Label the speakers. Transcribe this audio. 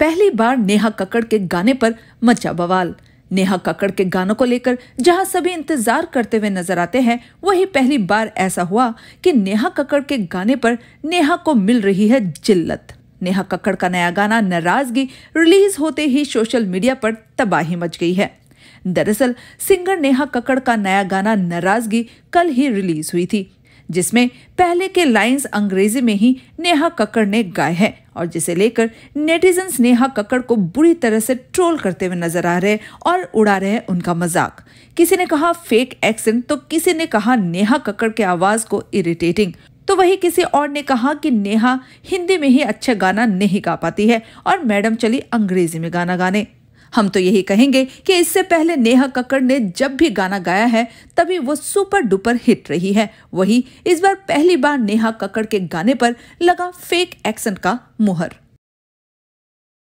Speaker 1: पहली बार नेहा कक्कड़ के गाने पर मचा बवाल नेहा कक्कड़ के गानों को लेकर जहां सभी इंतजार करते हुए नजर आते हैं वही पहली बार ऐसा हुआ कि नेहा कक्कड़ के गाने पर नेहा को मिल रही है जिल्लत नेहा कक्कड़ का नया गाना नाराजगी रिलीज होते ही सोशल मीडिया पर तबाही मच गई है दरअसल सिंगर नेहा कक्कड़ का नया गाना नाराजगी कल ही रिलीज हुई थी जिसमें पहले के लाइंस अंग्रेजी में ही नेहा कक्कड़ ने गाए हैं और जिसे लेकर नेटिजन नेहा कक्कड़ को बुरी तरह से ट्रोल करते हुए नजर आ रहे और उड़ा रहे हैं उनका मजाक किसी ने कहा फेक एक्सेंट तो किसी ने कहा नेहा कक्कड़ के आवाज को इरिटेटिंग तो वही किसी और ने कहा कि नेहा हिंदी में ही अच्छा गाना नहीं गा पाती है और मैडम चली अंग्रेजी में गाना गाने हम तो यही कहेंगे कि इससे पहले नेहा कक्कड़ ने जब भी गाना गाया है तभी वो सुपर डुपर हिट रही है वही इस बार पहली बार नेहा कक्कड़ के गाने पर लगा फेक एक्सेंट का मुहर